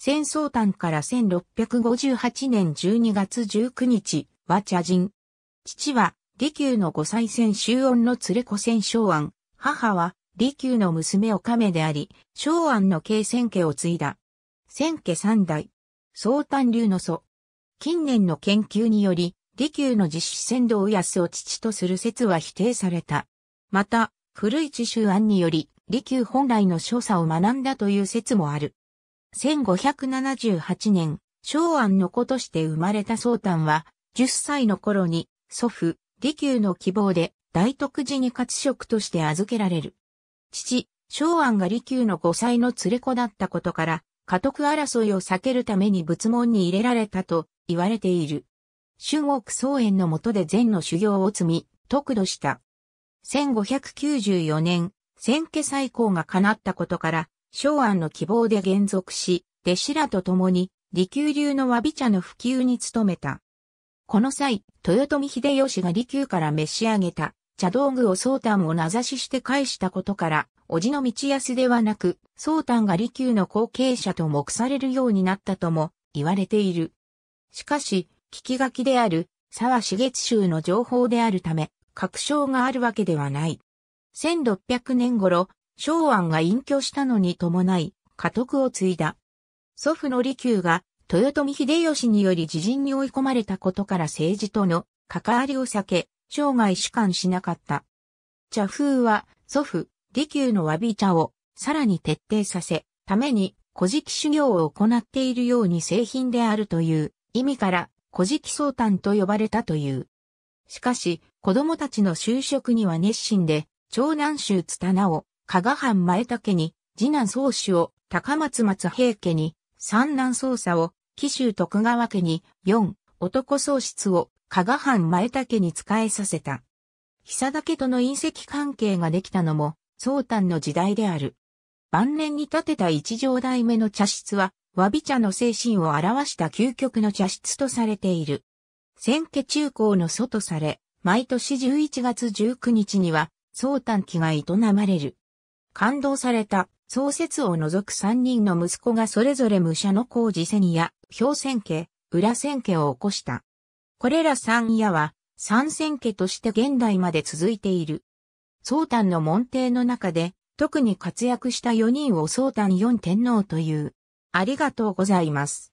戦争端から1658年12月19日は茶人。父は利休の五歳戦周恩の連れ子戦昭安。母は利休の娘岡亀であり、昭安の慶戦家を継いだ。戦家三代。総丹流の祖。近年の研究により、利休の実施先導安を父とする説は否定された。また、古市周安により、利休本来の所作を学んだという説もある。1578年、昭安の子として生まれた宗丹は、10歳の頃に、祖父、利休の希望で、大徳寺に活職として預けられる。父、昭安が利休の5歳の連れ子だったことから、家督争いを避けるために仏門に入れられたと言われている。春国宗園の下で禅の修行を積み、得度した。1594年、千家最高が叶ったことから、昭安の希望で減俗し、弟子らと共に、利休流のわび茶の普及に努めた。この際、豊臣秀吉が利休から召し上げた茶道具を宗丹を名指しして返したことから、叔父の道康ではなく、宗丹が利休の後継者と目されるようになったとも言われている。しかし、聞き書きである沢茂州の情報であるため、確証があるわけではない。1600年頃、昭安が隠居したのに伴い、家督を継いだ。祖父の利休が、豊臣秀吉により自陣に追い込まれたことから政治との関わりを避け、生涯主観しなかった。茶風は、祖父、利休の詫び茶を、さらに徹底させ、ために、古事記修行を行っているように製品であるという意味から、古事記相談と呼ばれたという。しかし、子供たちの就職には熱心で、長男衆つたなを、加賀藩前武に、次男宗主を高松松平家に、三男宗佐を紀州徳川家に、四男宗室を加賀藩前武に仕えさせた。久田家との隕石関係ができたのも、宗丹の時代である。晩年に建てた一条代目の茶室は、和び茶の精神を表した究極の茶室とされている。千家中高の祖とされ、毎年11月19日には、宗丹期が営まれる。感動された、創設を除く3人の息子がそれぞれ武者の工事セニア氷戦家、裏千家を起こした。これら三夜は、三戦家として現代まで続いている。宗丹の門弟の中で、特に活躍した4人を宗丹四天皇という。ありがとうございます。